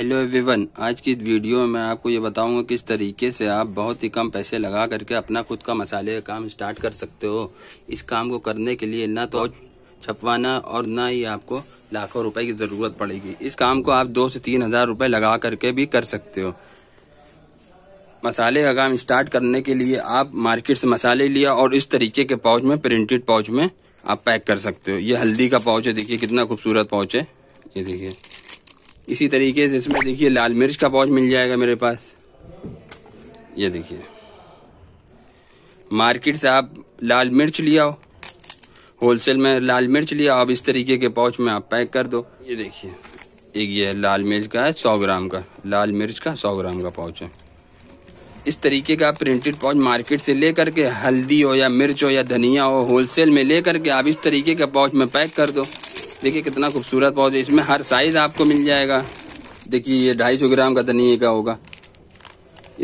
hello everyone आज की video में मैं आपको ये बताऊंगा किस तरीके से आप बहुत ही कम पैसे लगा करके अपना खुद का मसाले का काम स्टार्ट कर सकते हो इस काम को करने के लिए ना तो छपवाना और ना ही आपको लाखों रुपए की ज़रूरत पड़ेगी इस काम को आप दो से तीन हज़ार रुपये लगा करके भी कर सकते हो मसाले का काम स्टार्ट करने के लिए आप मार्केट से मसाले लिया और इस तरीके के पाउच में प्रिंटेड पाउच में आप पैक कर सकते हो ये हल्दी का पाउच है देखिए कितना खूबसूरत पाउच है ये देखिए इसी तरीके से इसमें देखिए लाल मिर्च का पाउच मिल जाएगा मेरे पास ये देखिए मार्केट से आप लाल मिर्च लिया हो होलसेल में लाल मिर्च लिया आप इस तरीके के पाउच में आप पैक कर दो ये देखिए एक ये है लाल मिर्च का है सौ ग्राम का लाल मिर्च का सौ ग्राम का पाउच है इस तरीके का प्रिंटेड पाउच मार्केट से लेकर के हल्दी हो या मिर्च हो या धनिया हो होलसेल में ले के आप इस तरीके का पाउच में पैक कर दो देखिए कितना खूबसूरत पौधे इसमें हर साइज आपको मिल जाएगा देखिए ये ढाई सौ ग्राम का धनिए का होगा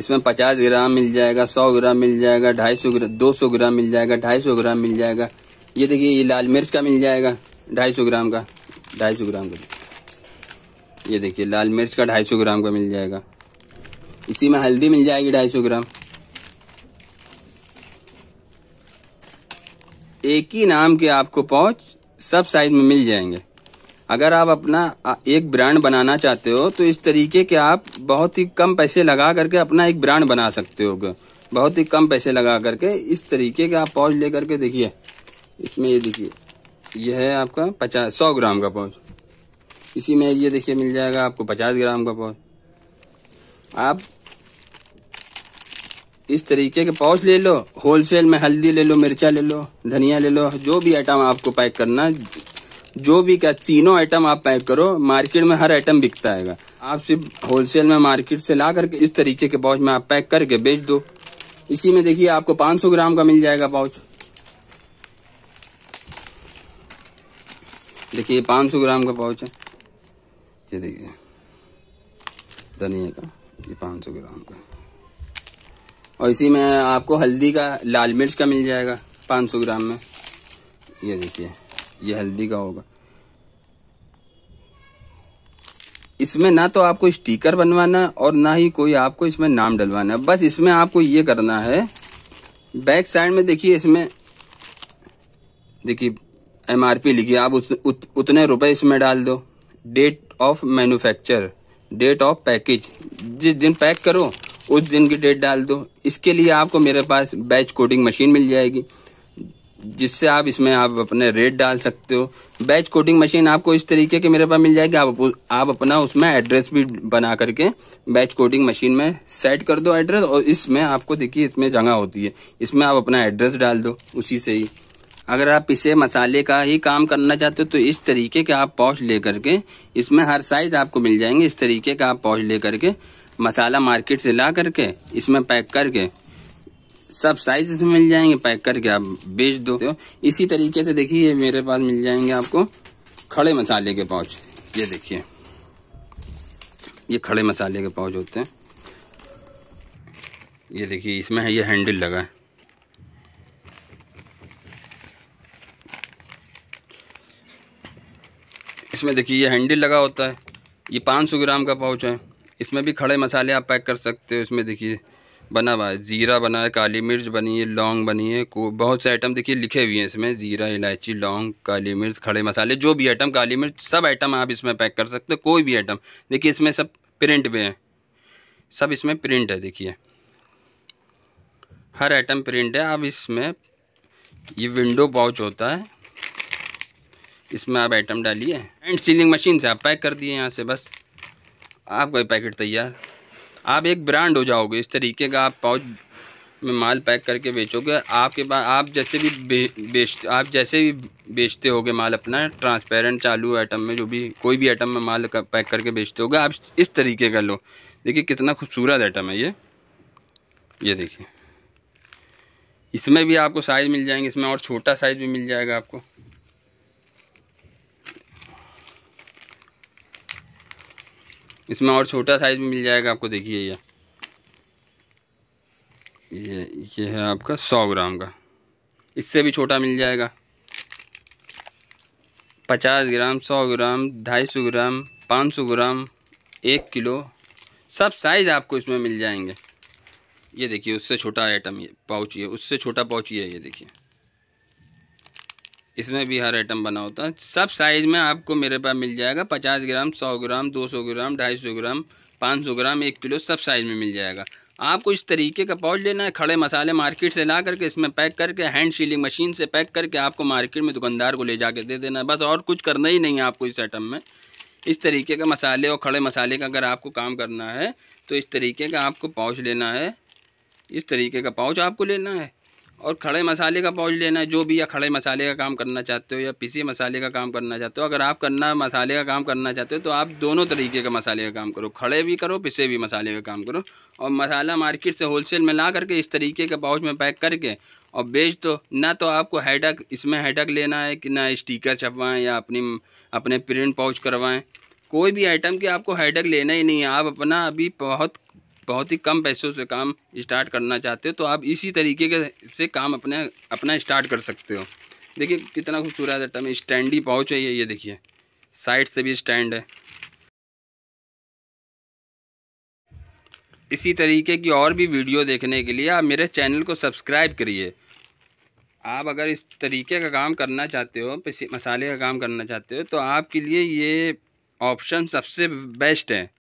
इसमें पचास ग्राम मिल जाएगा सौ ग्राम मिल जाएगा ढाई सौ ग्राम दो सौ ग्राम मिल जाएगा ढाई सौ ग्राम मिल जाएगा ये देखिए ये लाल मिर्च का मिल जाएगा ढाई सौ ग्राम का ढाई सौ ग्राम का ये देखिए लाल मिर्च का ढाई सौ ग्राम का मिल जाएगा इसी में हल्दी मिल जाएगी ढाई सौ ग्राम एक ही नाम के आपको पहुंच सब साइज में मिल जाएंगे अगर आप अपना एक ब्रांड बनाना चाहते हो तो इस तरीके के आप बहुत ही कम पैसे लगा करके अपना एक ब्रांड बना सकते हो बहुत ही कम पैसे लगा करके इस तरीके का आप पाउच ले करके देखिए इसमें ये देखिए यह है आपका पचास सौ ग्राम का पाउच इसी में ये देखिए मिल जाएगा आपको पचास ग्राम का पाउच आप इस तरीके के पाउच ले लो होलसेल में हल्दी ले लो मिर्चा ले लो धनिया ले लो जो भी आइटम आपको पैक करना जो भी क्या तीनों आइटम आप पैक करो मार्केट में हर आइटम बिकता है आप सिर्फ होलसेल में मार्केट से ला करके इस तरीके के पाउच में आप पैक करके बेच दो इसी में देखिए आपको 500 ग्राम का मिल जाएगा पाउच देखिए 500 ग्राम का पाउच है ये देखिए धनिया का ये 500 ग्राम का और इसी में आपको हल्दी का लाल मिर्च का मिल जाएगा 500 ग्राम में ये देखिए ये हल्दी का होगा इसमें ना तो आपको स्टिकर बनवाना और ना ही कोई आपको इसमें नाम डलवाना है बस इसमें आपको ये करना है बैक साइड में देखिए इसमें देखिए एमआरपी लिखिए आप उत, उत, उतने रुपए इसमें डाल दो date of manufacture date of package जिस दिन पैक करो उस दिन की डेट डाल दो इसके लिए आपको मेरे पास बैच कोडिंग मशीन मिल जाएगी जिससे आप इसमें आप अपने रेट डाल सकते हो बैच कोडिंग मशीन आपको इस तरीके के मेरे पास मिल जाएगी आप आप अपना उसमें एड्रेस भी बना करके बैच कोडिंग मशीन में सेट कर दो एड्रेस और इसमें आपको देखिए इसमें जगह होती है इसमें आप अपना एड्रेस डाल दो उसी से ही अगर आप इसे मसाले का ही काम करना चाहते हो तो इस तरीके के आप पौच ले करके इसमें हर साइज आपको मिल जाएंगे इस तरीके का आप पौच ले करके मसाला मार्केट से ला करके इसमें पैक करके सब साइज इसमें मिल जाएंगे पैक करके आप बेच दो तो इसी तरीके से देखिए मेरे पास मिल जाएंगे आपको खड़े मसाले के पाउच ये देखिए ये खड़े मसाले के पाउच होते हैं ये देखिए इसमें है ये हैंडल लगा है इसमें देखिए ये हैंडल लगा होता है ये 500 ग्राम का पाउच है इसमें भी खड़े मसाले आप पैक कर सकते हो इसमें देखिए बना हुआ है ज़ीरा बना है काली मिर्च बनी है लौंग बनी है को बहुत से आइटम देखिए लिखे हुए हैं इसमें ज़ीरा इलायची लौंग काली मिर्च खड़े मसाले जो भी आइटम काली मिर्च सब आइटम आप इसमें पैक कर सकते हो कोई भी आइटम देखिए इसमें सब प्रिंट भी हैं सब इसमें प्रिंट है देखिए हर आइटम प्रिंट है आप इसमें ये विंडो पाउच होता है इसमें आप आइटम डालिए एंड सीलिंग मशीन से आप पैक कर दिए यहाँ से बस आपका पैकेट तैयार आप एक ब्रांड हो जाओगे इस तरीके का आप पाउच में माल पैक करके बेचोगे आपके पास आप जैसे भी बेच आप जैसे भी बेचते होगे माल अपना ट्रांसपेरेंट चालू आइटम में जो भी कोई भी आइटम में माल कर, पैक करके बेचते होगे आप इस तरीके का लो देखिए कितना खूबसूरत आइटम है ये ये देखिए इसमें भी आपको साइज़ मिल जाएंगे इसमें और छोटा साइज़ भी मिल जाएगा आपको इसमें और छोटा साइज़ में मिल जाएगा आपको देखिए ये ये ये है आपका सौ ग्राम का इससे भी छोटा मिल जाएगा पचास ग्राम सौ ग्राम ढाई सौ ग्राम पाँच सौ ग्राम एक किलो सब साइज़ आपको इसमें मिल जाएंगे ये देखिए उससे छोटा आइटम ये पाउच ये उससे छोटा पाउच ये है ये देखिए इसमें भी हर आइटम बना होता है सब साइज़ में आपको मेरे पास मिल जाएगा पचास ग्राम सौ ग्राम दो सौ ग्राम ढाई सौ ग्राम पाँच सौ ग्राम एक किलो सब साइज़ में मिल जाएगा आपको इस तरीके का पाउच लेना है खड़े मसाले मार्केट से ला करके इसमें पैक करके हैंड शीलिंग मशीन से पैक करके आपको मार्केट में दुकानदार को ले जाके दे देना है बस और कुछ करना ही नहीं है आपको इस आइटम में इस तरीके का मसाले और खड़े मसाले का अगर आपको काम करना है तो इस तरीके का आपको पाउच लेना है इस तरीके का पाउच आपको लेना है और खड़े मसाले का पाउच लेना है जो भी या खड़े मसाले का काम करना चाहते हो या पीसी मसाले का काम करना चाहते हो अगर आप करना मसाले का काम करना चाहते हो तो आप दोनों तरीके का मसाले का काम करो खड़े भी करो पिसे भी मसाले का काम करो और मसाला मार्केट से होलसेल में ला करके इस तरीके के पाउच में पैक करके और बेच दो तो, ना तो आपको हेडक इसमें हेडक लेना है कि ना स्टीकर छपवाएँ या अपनी अपने प्रिंट पाउच करवाएँ कोई भी आइटम के आपको हेडक लेना ही नहीं है आप अपना अभी बहुत बहुत ही कम पैसों से काम स्टार्ट करना चाहते हो तो आप इसी तरीके के से काम अपने अपना स्टार्ट कर सकते हो देखिए कितना खूबसूरत टमें स्टैंड ही पहुँच है ये ये देखिए साइड से भी स्टैंड है इसी तरीके की और भी वीडियो देखने के लिए आप मेरे चैनल को सब्सक्राइब करिए आप अगर इस तरीके का काम करना चाहते हो मसाले का काम करना चाहते हो तो आपके लिए ये ऑप्शन सबसे बेस्ट है